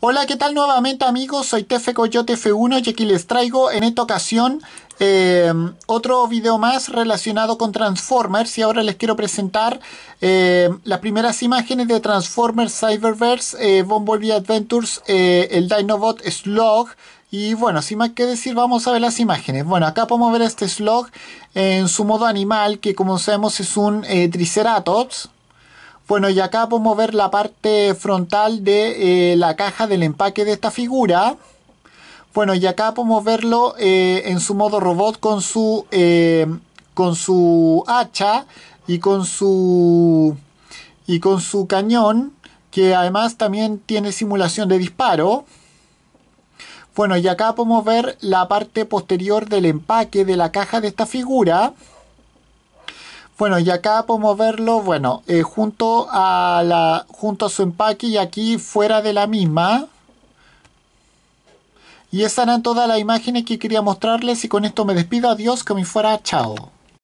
Hola, ¿qué tal nuevamente amigos? Soy Tefe Coyote F1 y aquí les traigo en esta ocasión em, otro video más relacionado con Transformers y ahora les quiero presentar em, las primeras imágenes de Transformers Cyberverse, eh, Bumblebee Adventures, eh, el Dinobot Slog y bueno, sin más que decir, vamos a ver las imágenes. Bueno, acá podemos ver este Slog en su modo animal que como sabemos es un eh, Triceratops bueno, y acá podemos ver la parte frontal de eh, la caja del empaque de esta figura. Bueno, y acá podemos verlo eh, en su modo robot con su, eh, con su hacha y con su, y con su cañón, que además también tiene simulación de disparo. Bueno, y acá podemos ver la parte posterior del empaque de la caja de esta figura. Bueno, y acá podemos verlo, bueno, eh, junto, a la, junto a su empaque y aquí fuera de la misma. Y esas eran todas las imágenes que quería mostrarles y con esto me despido, adiós, que me fuera, chao.